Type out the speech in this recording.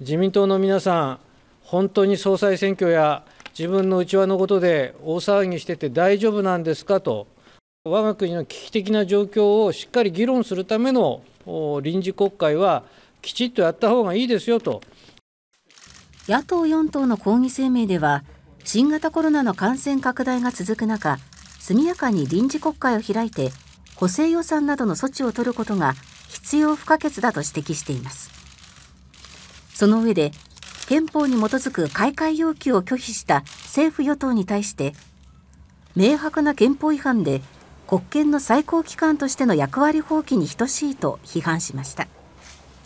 自民党の皆さん、本当に総裁選挙や自分の内輪のことで大騒ぎしてて大丈夫なんですかと、我が国の危機的な状況をしっかり議論するための臨時国会は、きちっとやった方がいいですよと。野党4党の抗議声明では、新型コロナの感染拡大が続く中、速やかに臨時国会を開いて、補正予算などの措置を取ることが必要不可欠だと指摘しています。その上で憲法に基づく開会要求を拒否した政府・与党に対して明白な憲法違反で国権の最高機関としての役割放棄に等しいと批判しました。